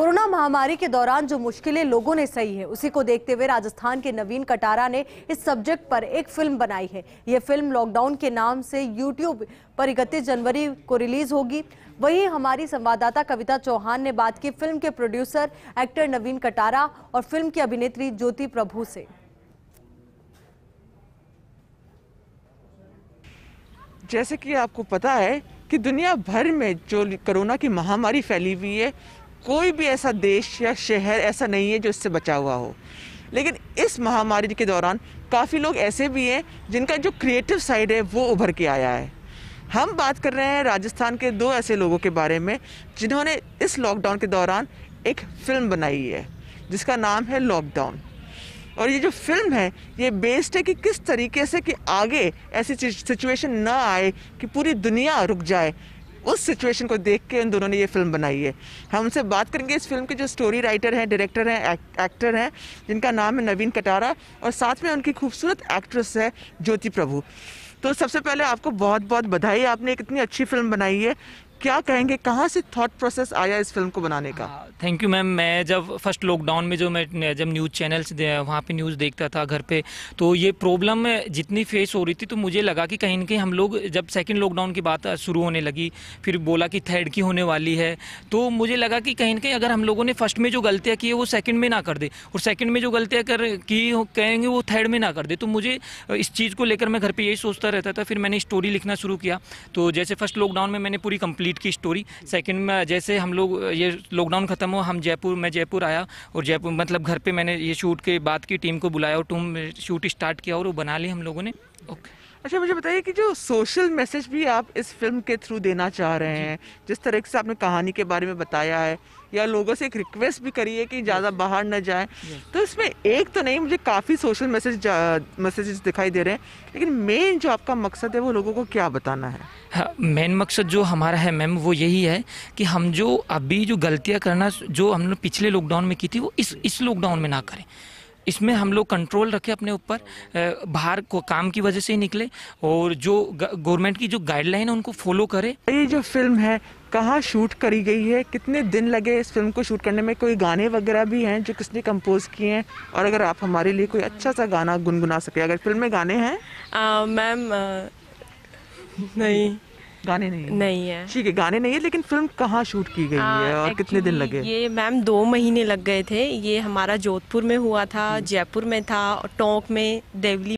corona महामारी के दौरान जो मुश्किलें लोगों ने सही है उसी को देखते हुए राजस्थान के नवीन कटारा ने इस सब्जेक्ट पर एक फिल्म बनाई है ये फिल्म लॉकडाउन के नाम से यूट्यूब पर इकतीस जनवरी को रिलीज होगी वहीं हमारी संवाददाता कविता चौहान ने बात की फिल्म के प्रोड्यूसर एक्टर नवीन कटारा और फिल्म की अभिनेत्री ज्योति प्रभु से जैसे कि आपको पता है कि दुनिया भर में जो कोरोना की महामारी फैली हुई है कोई भी ऐसा देश या शहर ऐसा नहीं है जो इससे बचा हुआ हो लेकिन इस महामारी के दौरान काफ़ी लोग ऐसे भी हैं जिनका जो क्रिएटिव साइड है वो उभर के आया है हम बात कर रहे हैं राजस्थान के दो ऐसे लोगों के बारे में जिन्होंने इस लॉकडाउन के दौरान एक फ़िल्म बनाई है जिसका नाम है लॉकडाउन और ये जो फिल्म है ये बेस्ड है कि किस तरीके से कि आगे ऐसी सिचुएशन ना आए कि पूरी दुनिया रुक जाए उस सिचुएशन को देख के इन दोनों ने ये फिल्म बनाई है हम उनसे बात करेंगे इस फिल्म के जो स्टोरी राइटर हैं डायरेक्टर हैं एक्टर हैं जिनका नाम है नवीन कटारा और साथ में उनकी खूबसूरत एक्ट्रेस है ज्योति प्रभु तो सबसे पहले आपको बहुत बहुत बधाई आपने एक इतनी अच्छी फिल्म बनाई है क्या कहेंगे कहाँ से थॉट प्रोसेस आया इस फिल्म को बनाने का थैंक यू मैम मैं जब फर्स्ट लॉकडाउन में जो मैं जब न्यूज़ चैनल्स वहाँ पे न्यूज़ देखता था घर पे तो ये प्रॉब्लम जितनी फेस हो रही थी तो मुझे लगा कि कहीं ना कहीं हम लोग जब सेकंड लॉकडाउन की बात शुरू होने लगी फिर बोला कि थर्ड की होने वाली है तो मुझे लगा कि कहीं ना कहीं अगर हम लोगों ने फर्स्ट में जो गलतियाँ की है वो सेकेंड में ना कर दे और सेकेंड में जो गलतियाँ कर की कहेंगे वो थर्ड में ना कर दे तो मुझे इस चीज़ को लेकर मैं घर पर यही सोचता रहता था फिर मैंने स्टोरी लिखना शुरू किया तो जैसे फर्स्ट लॉकडाउन में मैंने पूरी कंप्लीट कंप्लीट की स्टोरी सेकंड में जैसे हम लोग ये लॉकडाउन ख़त्म हो हम जयपुर मैं जयपुर आया और जयपुर मतलब घर पे मैंने ये शूट के बाद की टीम को बुलाया और टूम शूट स्टार्ट किया और वो बना ली हम लोगों ने ओके अच्छा मुझे बताइए कि जो सोशल मैसेज भी आप इस फिल्म के थ्रू देना चाह रहे हैं जिस तरह से आपने कहानी के बारे में बताया है या लोगों से एक रिक्वेस्ट भी करी है कि ज़्यादा बाहर न जाए तो इसमें एक तो नहीं मुझे काफ़ी सोशल मैसेज मैसेजेस दिखाई दे रहे हैं लेकिन मेन जो आपका मकसद है वो लोगों को क्या बताना है मेन हाँ, मकसद जो हमारा है मैम वो यही है कि हम जो अभी जो गलतियाँ करना जो हमने पिछले लॉकडाउन में की थी वो इस इस लॉकडाउन में ना करें इसमें हम लोग कंट्रोल रखें अपने ऊपर बाहर को काम की वजह से ही निकले और जो गवर्नमेंट की जो गाइडलाइन है उनको फॉलो करें ये जो फिल्म है कहाँ शूट करी गई है कितने दिन लगे इस फिल्म को शूट करने में कोई गाने वगैरह भी हैं जो किसने कंपोज किए हैं और अगर आप हमारे लिए कोई अच्छा सा गाना गुनगुना सके अगर फिल्म में गाने हैं मैम नहीं गाने नहीं नहीं है ठीक है गाने नहीं है लेकिन फिल्म कहाँ शूट की गई आ, है और कितने दिन लगे ये मैम दो महीने लग गए थे ये हमारा जोधपुर में हुआ था जयपुर में था टोंक में देवली